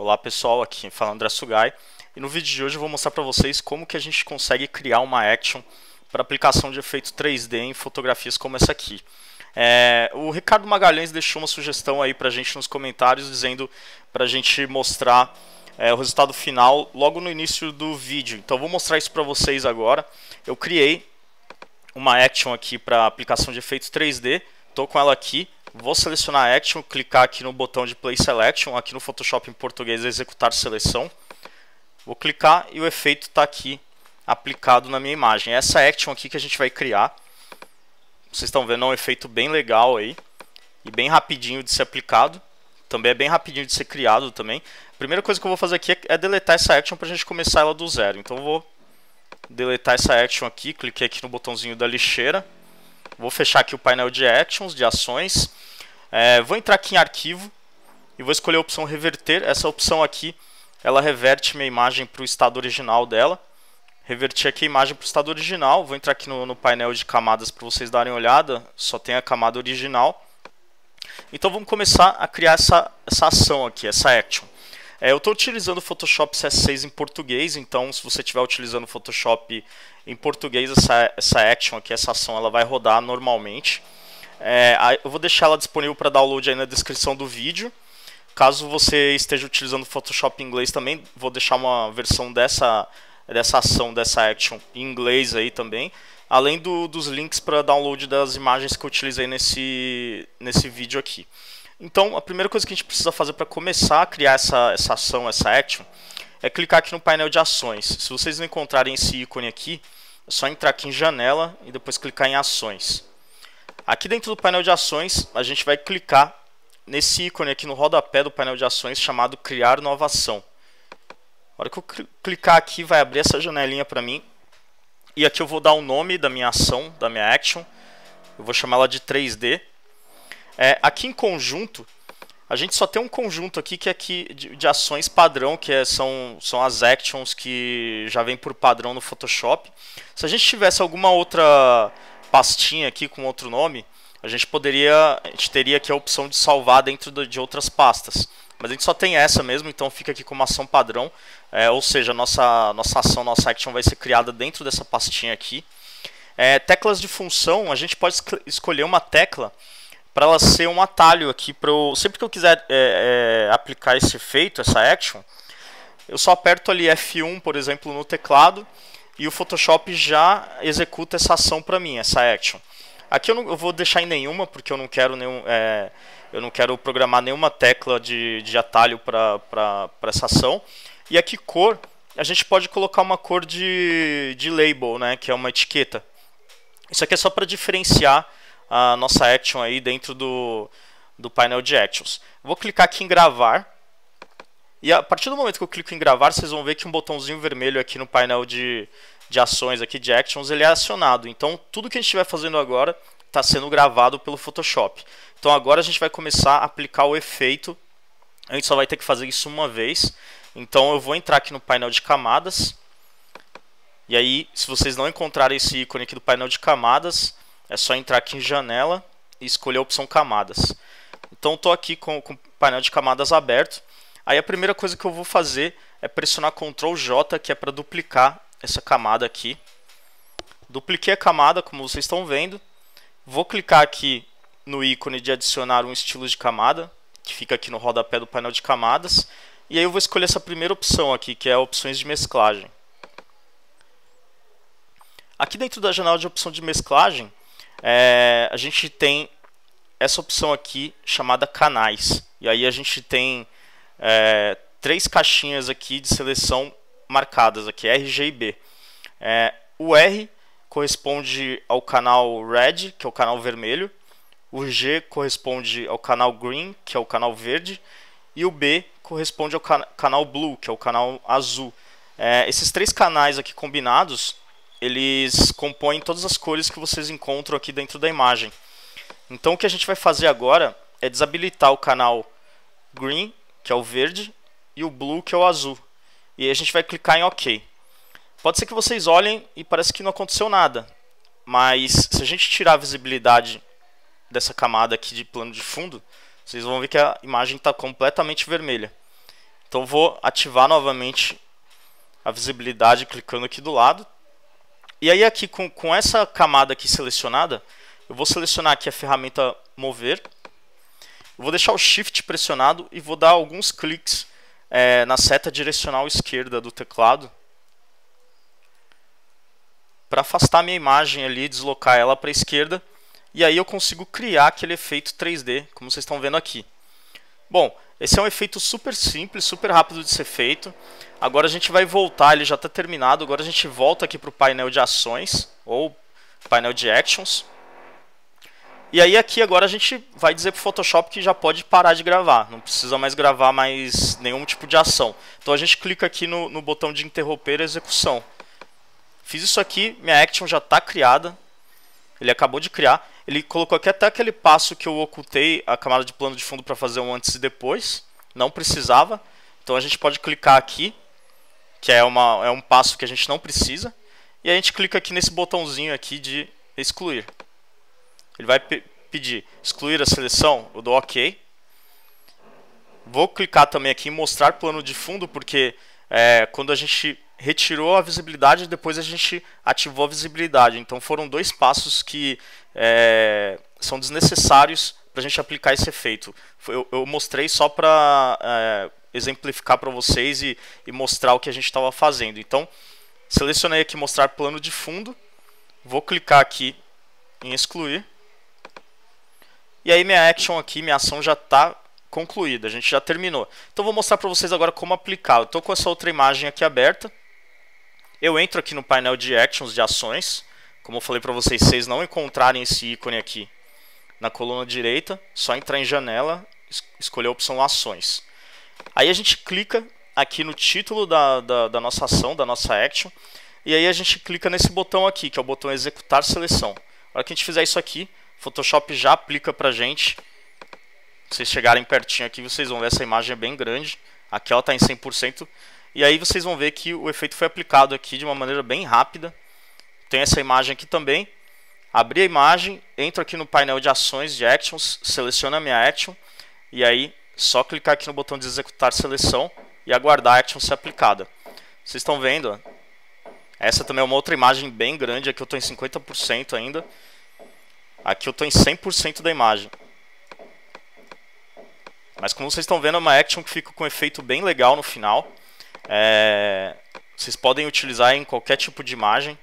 Olá pessoal, aqui fala é André Sugai e no vídeo de hoje eu vou mostrar para vocês como que a gente consegue criar uma action para aplicação de efeito 3D em fotografias como essa aqui. É, o Ricardo Magalhães deixou uma sugestão aí para a gente nos comentários dizendo para a gente mostrar é, o resultado final logo no início do vídeo. Então eu vou mostrar isso para vocês agora. Eu criei uma action aqui para aplicação de efeitos 3D, estou com ela aqui Vou selecionar Action, clicar aqui no botão de Play Selection, aqui no Photoshop em português é Executar Seleção. Vou clicar e o efeito está aqui aplicado na minha imagem. É essa Action aqui que a gente vai criar. Vocês estão vendo, é um efeito bem legal aí. E bem rapidinho de ser aplicado. Também é bem rapidinho de ser criado também. A primeira coisa que eu vou fazer aqui é deletar essa Action para a gente começar ela do zero. Então eu vou deletar essa Action aqui, cliquei aqui no botãozinho da lixeira Vou fechar aqui o painel de actions, de ações. É, vou entrar aqui em arquivo e vou escolher a opção reverter. Essa opção aqui, ela reverte minha imagem para o estado original dela. Reverti aqui a imagem para o estado original. Vou entrar aqui no, no painel de camadas para vocês darem uma olhada. Só tem a camada original. Então vamos começar a criar essa, essa ação aqui, essa action. É, eu estou utilizando o Photoshop CS6 em português, então se você estiver utilizando o Photoshop em português, essa, essa action aqui, essa ação, ela vai rodar normalmente. É, eu vou deixar ela disponível para download aí na descrição do vídeo. Caso você esteja utilizando o Photoshop em inglês também, vou deixar uma versão dessa, dessa ação, dessa action em inglês aí também. Além do, dos links para download das imagens que eu utilizei nesse, nesse vídeo aqui. Então, a primeira coisa que a gente precisa fazer para começar a criar essa, essa ação, essa action, é clicar aqui no painel de ações. Se vocês não encontrarem esse ícone aqui, é só entrar aqui em janela e depois clicar em ações. Aqui dentro do painel de ações, a gente vai clicar nesse ícone aqui no rodapé do painel de ações chamado criar nova ação. Na hora que eu clicar aqui, vai abrir essa janelinha para mim. E aqui eu vou dar o nome da minha ação, da minha action. Eu vou chamar ela de 3D. É, aqui em conjunto, a gente só tem um conjunto aqui que é de, de, ações padrão, que é, são, são as actions que já vem por padrão no Photoshop. Se a gente tivesse alguma outra pastinha aqui com outro nome, a gente poderia, a gente teria aqui a opção de salvar dentro de outras pastas. Mas a gente só tem essa mesmo, então fica aqui como ação padrão. É, ou seja, nossa, nossa ação, nossa action vai ser criada dentro dessa pastinha aqui. É, teclas de função, a gente pode escolher uma tecla para ela ser um atalho aqui para eu... Sempre que eu quiser é, é, aplicar esse efeito, essa action, eu só aperto ali F1, por exemplo, no teclado e o Photoshop já executa essa ação para mim, essa action. Aqui eu não eu vou deixar em nenhuma porque eu não quero nenhum, é, eu não quero programar nenhuma tecla de, de atalho para essa ação. E aqui cor, a gente pode colocar uma cor de, de label, né, que é uma etiqueta. Isso aqui é só para diferenciar a nossa action aí dentro do, do painel de actions. Vou clicar aqui em gravar. E a partir do momento que eu clico em gravar, vocês vão ver que um botãozinho vermelho aqui no painel de, de ações, aqui de actions, ele é acionado. Então, tudo que a gente estiver fazendo agora está sendo gravado pelo Photoshop. Então, agora a gente vai começar a aplicar o efeito. A gente só vai ter que fazer isso uma vez. Então, eu vou entrar aqui no painel de camadas. E aí, se vocês não encontrarem esse ícone aqui do painel de camadas, é só entrar aqui em janela e escolher a opção camadas. Então estou aqui com, com o painel de camadas aberto. Aí a primeira coisa que eu vou fazer é pressionar Ctrl J, que é para duplicar essa camada aqui. Dupliquei a camada, como vocês estão vendo. Vou clicar aqui no ícone de adicionar um estilo de camada, que fica aqui no rodapé do painel de camadas. E aí eu vou escolher essa primeira opção aqui, que é opções de mesclagem. Aqui dentro da janela de opção de mesclagem, é, a gente tem essa opção aqui chamada canais. E aí a gente tem é, três caixinhas aqui de seleção marcadas aqui, R, G e B. É, o R corresponde ao canal red, que é o canal vermelho. O G corresponde ao canal green, que é o canal verde. E o B corresponde ao can canal blue, que é o canal azul. É, esses três canais aqui combinados eles compõem todas as cores que vocês encontram aqui dentro da imagem. Então o que a gente vai fazer agora é desabilitar o canal green, que é o verde, e o blue, que é o azul. E a gente vai clicar em OK. Pode ser que vocês olhem e parece que não aconteceu nada. Mas se a gente tirar a visibilidade dessa camada aqui de plano de fundo, vocês vão ver que a imagem está completamente vermelha. Então vou ativar novamente a visibilidade clicando aqui do lado e aí aqui com, com essa camada aqui selecionada, eu vou selecionar aqui a ferramenta mover, vou deixar o shift pressionado e vou dar alguns cliques é, na seta direcional esquerda do teclado para afastar minha imagem ali, deslocar ela para a esquerda e aí eu consigo criar aquele efeito 3D, como vocês estão vendo aqui. Bom, esse é um efeito super simples, super rápido de ser feito. Agora a gente vai voltar, ele já está terminado. Agora a gente volta aqui para o painel de ações, ou painel de actions. E aí aqui agora a gente vai dizer para o Photoshop que já pode parar de gravar. Não precisa mais gravar mais nenhum tipo de ação. Então a gente clica aqui no, no botão de interromper a execução. Fiz isso aqui, minha action já está criada ele acabou de criar. Ele colocou aqui até aquele passo que eu ocultei a camada de plano de fundo para fazer um antes e depois. Não precisava. Então a gente pode clicar aqui, que é, uma, é um passo que a gente não precisa. E a gente clica aqui nesse botãozinho aqui de excluir. Ele vai pedir excluir a seleção, eu dou OK. Vou clicar também aqui em mostrar plano de fundo, porque é, quando a gente retirou a visibilidade e depois a gente ativou a visibilidade. Então foram dois passos que é, são desnecessários para a gente aplicar esse efeito. Eu, eu mostrei só para é, exemplificar para vocês e, e, mostrar o que a gente estava fazendo. Então selecionei aqui mostrar plano de fundo, vou clicar aqui em excluir e aí minha action aqui, minha ação já está concluída, a gente já terminou. Então vou mostrar para vocês agora como aplicar. Eu estou com essa outra imagem aqui aberta, eu entro aqui no painel de actions, de ações. Como eu falei para vocês, vocês não encontrarem esse ícone aqui na coluna direita, só entrar em janela, escolher a opção ações. Aí a gente clica aqui no título da, da, da nossa ação, da nossa action, e aí a gente clica nesse botão aqui, que é o botão executar seleção. Na hora que a gente fizer isso aqui, Photoshop já aplica pra gente. Se vocês chegarem pertinho aqui, vocês vão ver essa imagem é bem grande. Aqui ela está em 100%. E aí vocês vão ver que o efeito foi aplicado aqui de uma maneira bem rápida. Tem essa imagem aqui também. Abri a imagem, entro aqui no painel de ações, de actions, seleciono a minha action e aí só clicar aqui no botão de executar seleção e aguardar a action ser aplicada. Vocês estão vendo? Essa também é uma outra imagem bem grande, aqui eu estou em 50% ainda. Aqui eu estou em 100% da imagem. Mas como vocês estão vendo, é uma action que fica com um efeito bem legal no final. É, vocês podem utilizar em qualquer tipo de imagem.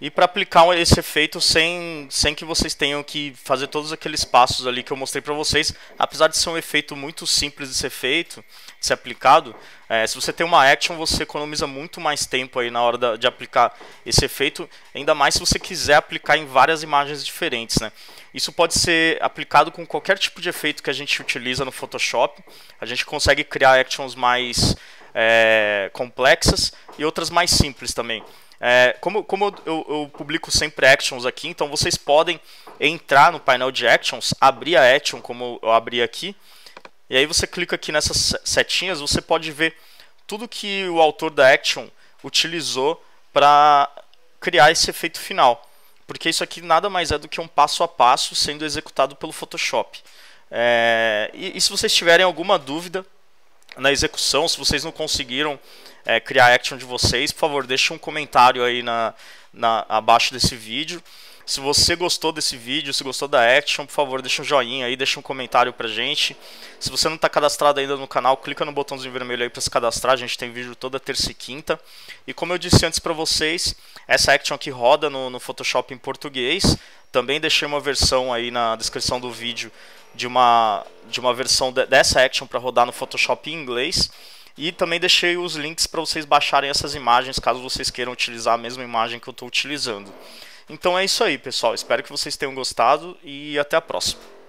E para aplicar esse efeito sem, sem que vocês tenham que fazer todos aqueles passos ali que eu mostrei para vocês, apesar de ser um efeito muito simples de ser feito, ser aplicado, é, se você tem uma action, você economiza muito mais tempo aí na hora da, de aplicar esse efeito, ainda mais se você quiser aplicar em várias imagens diferentes, né? Isso pode ser aplicado com qualquer tipo de efeito que a gente utiliza no Photoshop. A gente consegue criar actions mais é, complexas e outras mais simples também. É, como, como eu, eu, eu, publico sempre actions aqui, então vocês podem entrar no painel de actions, abrir a action como eu abri aqui, e aí você clica aqui nessas setinhas, você pode ver tudo que o autor da Action utilizou para criar esse efeito final. Porque isso aqui nada mais é do que um passo a passo sendo executado pelo Photoshop. É... E, e, se vocês tiverem alguma dúvida na execução, se vocês não conseguiram é, criar a action de vocês, por favor, deixe um comentário aí na, na abaixo desse vídeo. Se você gostou desse vídeo, se gostou da action, por favor, deixa um joinha aí, deixa um comentário pra gente. Se você não está cadastrado ainda no canal, clica no botãozinho vermelho aí para se cadastrar. A gente tem vídeo toda terça e quinta. E como eu disse antes para vocês, essa action aqui roda no, no Photoshop em português. Também deixei uma versão aí na descrição do vídeo de uma, de uma versão de, dessa action para rodar no Photoshop em inglês. E também deixei os links para vocês baixarem essas imagens caso vocês queiram utilizar a mesma imagem que eu estou utilizando. Então é isso aí, pessoal. Espero que vocês tenham gostado e até a próxima.